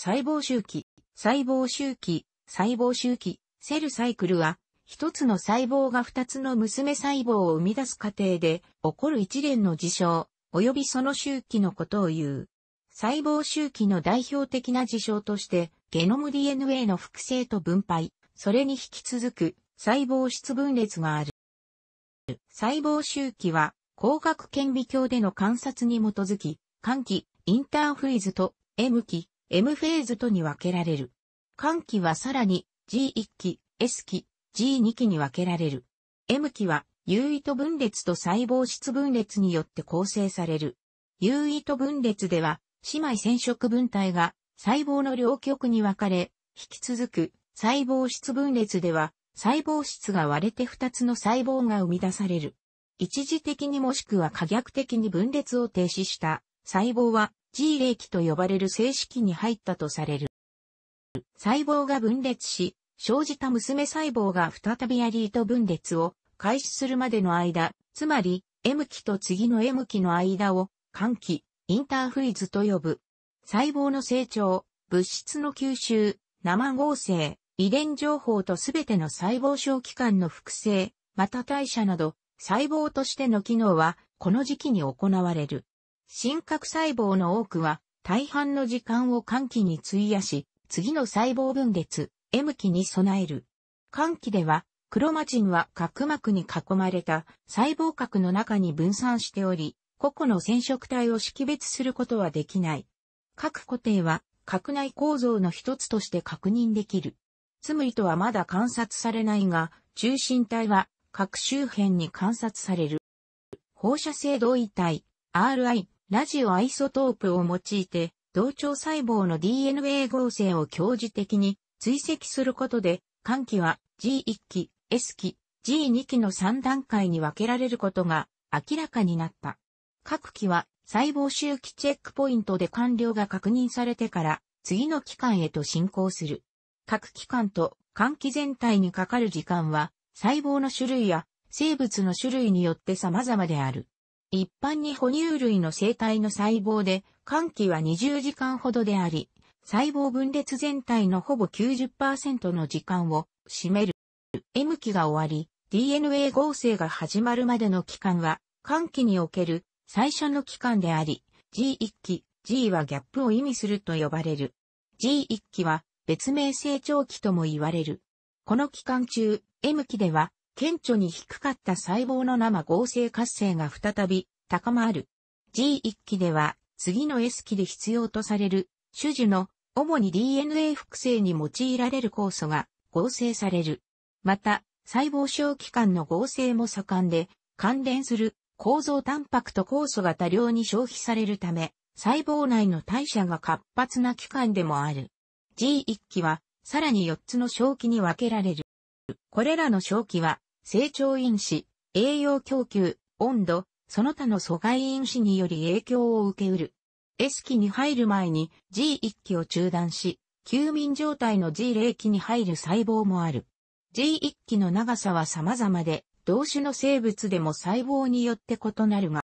細胞周期、細胞周期、細胞周期、セルサイクルは、一つの細胞が二つの娘細胞を生み出す過程で起こる一連の事象、及びその周期のことを言う。細胞周期の代表的な事象として、ゲノム DNA の複製と分配、それに引き続く細胞質分裂がある。細胞周期は、光学顕微鏡での観察に基づき、寒気、インターフリーズと M 期、M フェーズとに分けられる。間期はさらに G1 期、S 期、G2 期に分けられる。M 期は有と分裂と細胞質分裂によって構成される。有と分裂では姉妹染色分体が細胞の両極に分かれ、引き続く細胞質分裂では細胞質が割れて2つの細胞が生み出される。一時的にもしくは可逆的に分裂を停止した細胞は G 霊気と呼ばれる正式に入ったとされる。細胞が分裂し、生じた娘細胞が再びアリート分裂を開始するまでの間、つまり M 期と次の M 期の間を、換気、インターフリーズと呼ぶ。細胞の成長、物質の吸収、生合成、遺伝情報とすべての細胞小器官の複製、また代謝など、細胞としての機能は、この時期に行われる。真核細胞の多くは大半の時間を換気に費やし、次の細胞分裂、M 期に備える。換気では、クロマチンは角膜に囲まれた細胞核の中に分散しており、個々の染色体を識別することはできない。各固定は核内構造の一つとして確認できる。つむりとはまだ観察されないが、中心体は核周辺に観察される。放射性同位体 RI ラジオアイソトープを用いて、同調細胞の DNA 合成を強磁的に追跡することで、換気は G1 期、S 期、G2 期の3段階に分けられることが明らかになった。各期は細胞周期チェックポイントで完了が確認されてから次の期間へと進行する。各期間と換気全体にかかる時間は細胞の種類や生物の種類によって様々である。一般に哺乳類の生体の細胞で、換気は20時間ほどであり、細胞分裂全体のほぼ90%の時間を占める。M 期が終わり、DNA 合成が始まるまでの期間は、換気における最初の期間であり、G1 期、G はギャップを意味すると呼ばれる。G1 期は別名成長期とも言われる。この期間中、M 期では顕著に低かった細胞の生合成活性が再び高まる。G1 期では次の S 期で必要とされる種樹の主に DNA 複製に用いられる酵素が合成される。また、細胞小器官の合成も盛んで、関連する構造タンパクと酵素が多量に消費されるため、細胞内の代謝が活発な器官でもある。G1 期は、さらに4つの小期に分けられる。これらの小期は、成長因子、栄養供給、温度、その他の阻害因子により影響を受けうる。S 期に入る前に G1 期を中断し、休眠状態の G0 期に入る細胞もある。G1 期の長さは様々で、同種の生物でも細胞によって異なるが、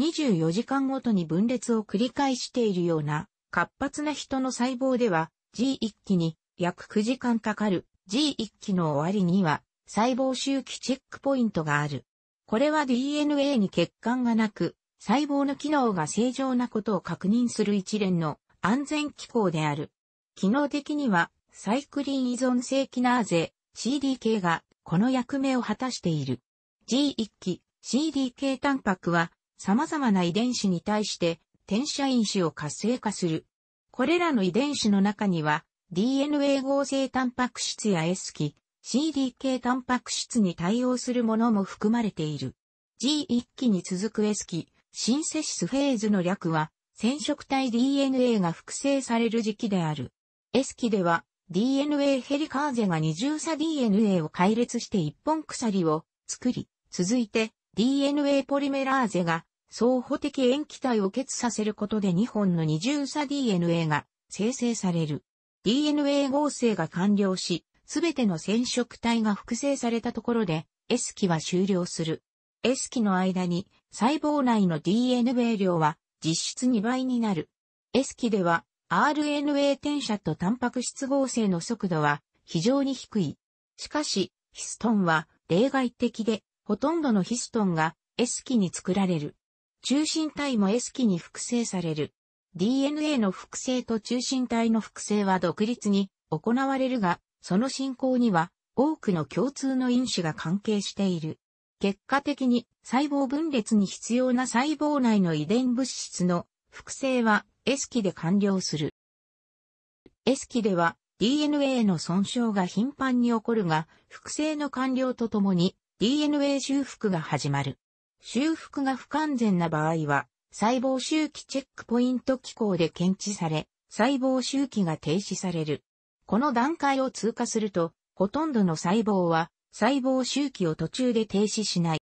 24時間ごとに分裂を繰り返しているような活発な人の細胞では G1 期に約9時間かかる G1 期の終わりには細胞周期チェックポイントがある。これは DNA に欠陥がなく、細胞の機能が正常なことを確認する一連の安全機構である。機能的には、サイクリン依存性キナーゼ、CDK が、この役目を果たしている。G1 期、CDK タンパクは、様々な遺伝子に対して、転写因子を活性化する。これらの遺伝子の中には、DNA 合成タンパク質や S 期、CDK タンパク質に対応するものも含まれている。G1 期に続く S 期、シンセシスフェーズの略は、染色体 DNA が複製される時期である。S 期では、DNA ヘリカーゼが二重差 DNA を解列して一本鎖を作り、続いて DNA ポリメラーゼが相補的塩基体を結させることで2本の二重差 DNA が生成される。DNA 合成が完了し、すべての染色体が複製されたところで S 期は終了する。S 期の間に細胞内の DNA 量は実質2倍になる。S 期では RNA 転写とタンパク質合成の速度は非常に低い。しかし、ヒストンは例外的で、ほとんどのヒストンが S 期に作られる。中心体も S 期に複製される。DNA の複製と中心体の複製は独立に行われるが、その信仰には多くの共通の因子が関係している。結果的に細胞分裂に必要な細胞内の遺伝物質の複製は S 期で完了する。S 期では DNA の損傷が頻繁に起こるが、複製の完了とともに DNA 修復が始まる。修復が不完全な場合は、細胞周期チェックポイント機構で検知され、細胞周期が停止される。この段階を通過すると、ほとんどの細胞は細胞周期を途中で停止しない。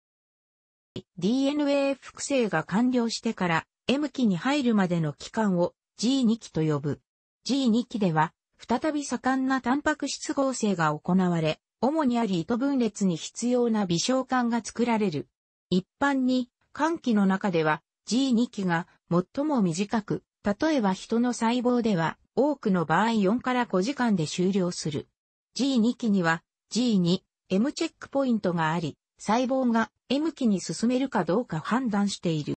DNA 複製が完了してから M 期に入るまでの期間を G2 期と呼ぶ。G2 期では、再び盛んなタンパク質合成が行われ、主にアリート分裂に必要な微小管が作られる。一般に、寒期の中では G2 期が最も短く、例えば人の細胞では多くの場合4から5時間で終了する。G2 期には G2、M チェックポイントがあり、細胞が M 期に進めるかどうか判断している。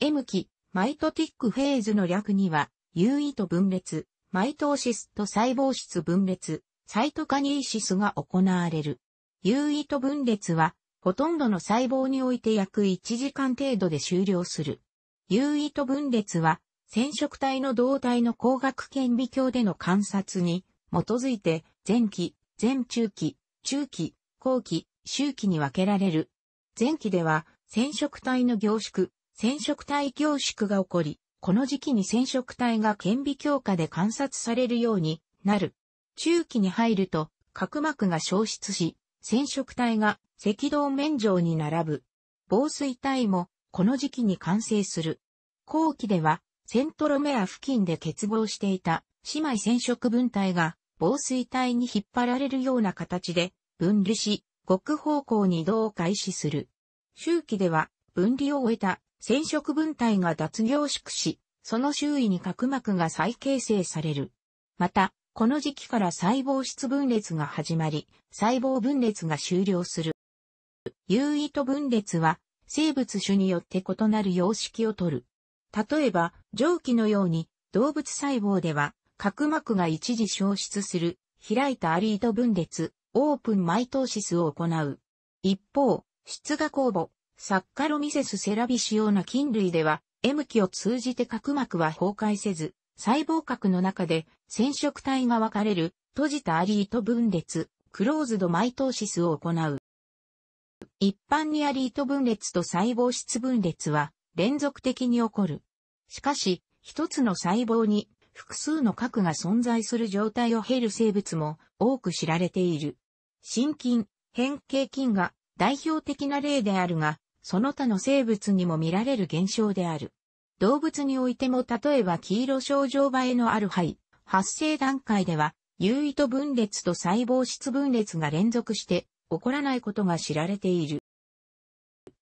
M 期、マイトティックフェーズの略には、有意と分裂、マイトーシスと細胞質分裂、サイトカニーシスが行われる。有意と分裂は、ほとんどの細胞において約1時間程度で終了する。有意と分裂は染色体の胴体の光学顕微鏡での観察に基づいて前期、前中期、中期、後期、周期に分けられる。前期では染色体の凝縮、染色体凝縮が起こり、この時期に染色体が顕微鏡下で観察されるようになる。中期に入ると角膜が消失し、染色体が赤道面上に並ぶ。防水体もこの時期に完成する。後期ではセントロメア付近で欠乏していた姉妹染色分隊が防水体に引っ張られるような形で分離し、極方向に移動を開始する。周期では分離を終えた染色分体が脱凝縮し、その周囲に角膜が再形成される。また、この時期から細胞質分裂が始まり、細胞分裂が終了する。有意と分裂は、生物種によって異なる様式をとる。例えば、蒸気のように動物細胞では角膜が一時消失する開いたアリート分裂、オープンマイトーシスを行う。一方、出が酵母、サッカロミセスセラビシオな菌類では、M 期を通じて角膜は崩壊せず、細胞核の中で染色体が分かれる閉じたアリート分裂、クローズドマイトーシスを行う。一般にアリート分裂と細胞質分裂は連続的に起こる。しかし、一つの細胞に複数の核が存在する状態を経る生物も多く知られている。心筋、変形菌が代表的な例であるが、その他の生物にも見られる現象である。動物においても例えば黄色症状映えのある肺、発生段階では、有意と分裂と細胞質分裂が連続して起こらないことが知られている。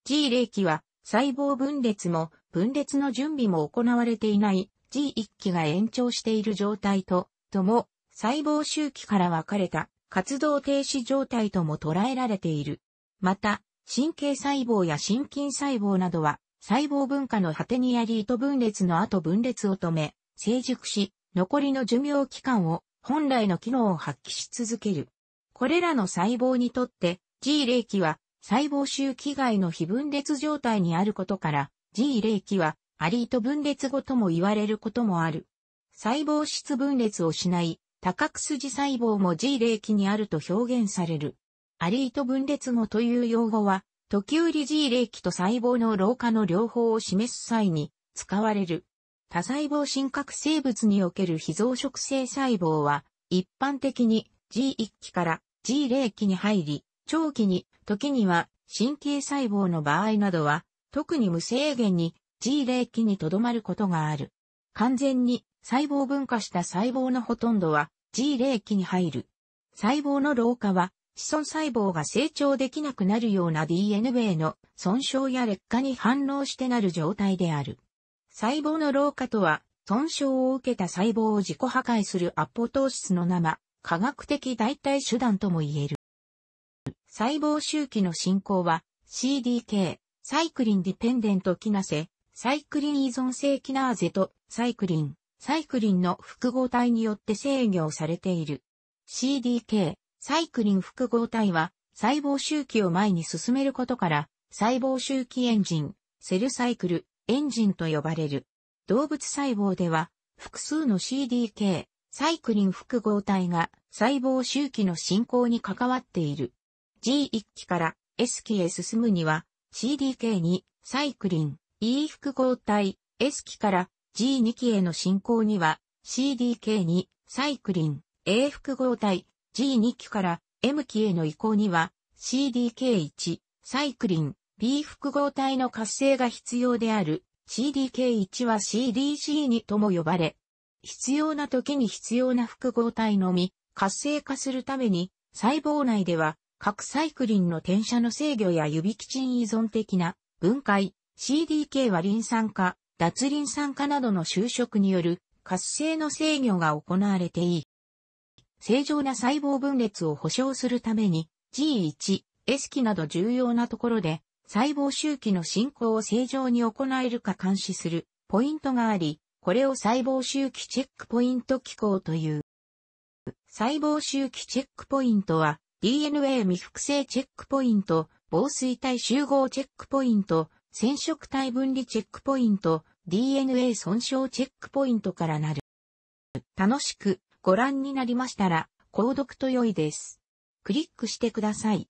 G 霊気は細胞分裂も分裂の準備も行われていない G1 期が延長している状態と、とも、細胞周期から分かれた活動停止状態とも捉えられている。また、神経細胞や心筋細胞などは、細胞分化の果てにやり糸分裂の後分裂を止め、成熟し、残りの寿命期間を本来の機能を発揮し続ける。これらの細胞にとって G 0期は細胞周期外の非分裂状態にあることから、G 霊期はアリート分裂後とも言われることもある。細胞質分裂をしない、多角筋細胞も G 霊期にあると表現される。アリート分裂後という用語は、時折 G 霊期と細胞の老化の両方を示す際に使われる。多細胞真核生物における非増殖性細胞は、一般的に G1 期から G0 期に入り、長期に時には神経細胞の場合などは、特に無制限に G0 期にとどまることがある。完全に細胞分化した細胞のほとんどは G0 期に入る。細胞の老化は子孫細胞が成長できなくなるような DNA の損傷や劣化に反応してなる状態である。細胞の老化とは、損傷を受けた細胞を自己破壊するアポトーシスの生、科学的代替手段とも言える。細胞周期の進行は CDK、サイクリンディペンデントキナセ、サイクリン依存性キナーゼとサイクリン、サイクリンの複合体によって制御されている。CDK、サイクリン複合体は細胞周期を前に進めることから細胞周期エンジン、セルサイクル、エンジンと呼ばれる。動物細胞では複数の CDK、サイクリン複合体が細胞周期の進行に関わっている。G1 期から S 期へ進むには CDK2 サイクリン E 複合体 S 期から G2 期への進行には CDK2 サイクリン A 複合体 G2 期から M 期への移行には CDK1 サイクリン B 複合体の活性が必要である CDK1 は CDC2 とも呼ばれ必要な時に必要な複合体のみ活性化するために細胞内では各サイクリンの転写の制御や指基鎮依存的な分解、CDK はリン酸化、脱リン酸化などの就職による活性の制御が行われていい。正常な細胞分裂を保障するために G1、S 期など重要なところで細胞周期の進行を正常に行えるか監視するポイントがあり、これを細胞周期チェックポイント機構という。細胞周期チェックポイントは DNA 未複製チェックポイント、防水体集合チェックポイント、染色体分離チェックポイント、DNA 損傷チェックポイントからなる。楽しくご覧になりましたら、購読と良いです。クリックしてください。